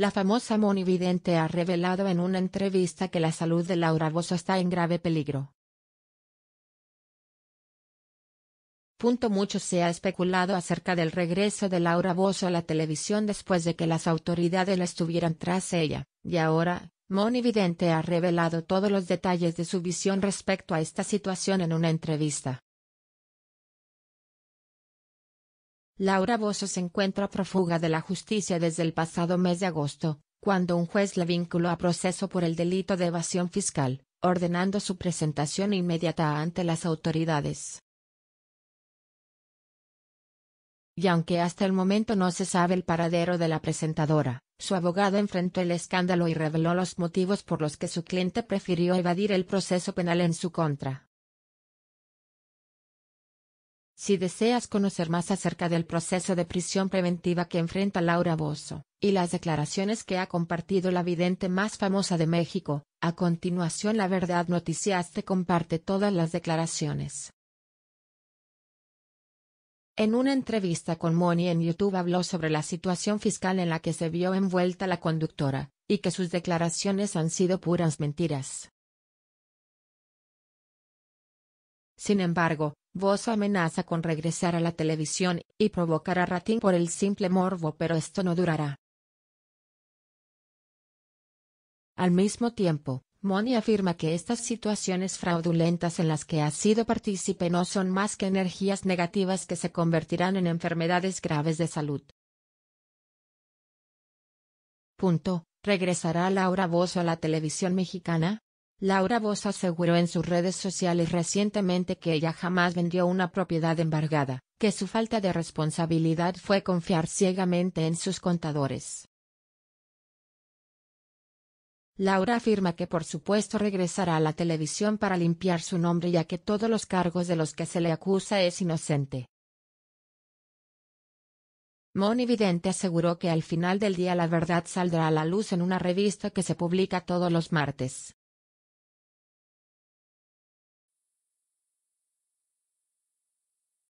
La famosa monividente ha revelado en una entrevista que la salud de Laura Bozo está en grave peligro. Punto mucho se ha especulado acerca del regreso de Laura Bozo a la televisión después de que las autoridades la estuvieran tras ella, y ahora, Monividente ha revelado todos los detalles de su visión respecto a esta situación en una entrevista. Laura Bozo se encuentra prófuga de la justicia desde el pasado mes de agosto, cuando un juez la vinculó a proceso por el delito de evasión fiscal, ordenando su presentación inmediata ante las autoridades. Y aunque hasta el momento no se sabe el paradero de la presentadora, su abogado enfrentó el escándalo y reveló los motivos por los que su cliente prefirió evadir el proceso penal en su contra. Si deseas conocer más acerca del proceso de prisión preventiva que enfrenta Laura Bozo y las declaraciones que ha compartido la vidente más famosa de México, a continuación La Verdad Noticias te comparte todas las declaraciones. En una entrevista con Moni en YouTube habló sobre la situación fiscal en la que se vio envuelta la conductora, y que sus declaraciones han sido puras mentiras. Sin embargo, Bozo amenaza con regresar a la televisión, y provocar a ratín por el simple morbo pero esto no durará. Al mismo tiempo, Moni afirma que estas situaciones fraudulentas en las que ha sido partícipe no son más que energías negativas que se convertirán en enfermedades graves de salud. Punto. ¿Regresará Laura Bozo a la televisión mexicana? Laura Voss aseguró en sus redes sociales recientemente que ella jamás vendió una propiedad embargada, que su falta de responsabilidad fue confiar ciegamente en sus contadores. Laura afirma que por supuesto regresará a la televisión para limpiar su nombre ya que todos los cargos de los que se le acusa es inocente. Moni Vidente aseguró que al final del día la verdad saldrá a la luz en una revista que se publica todos los martes.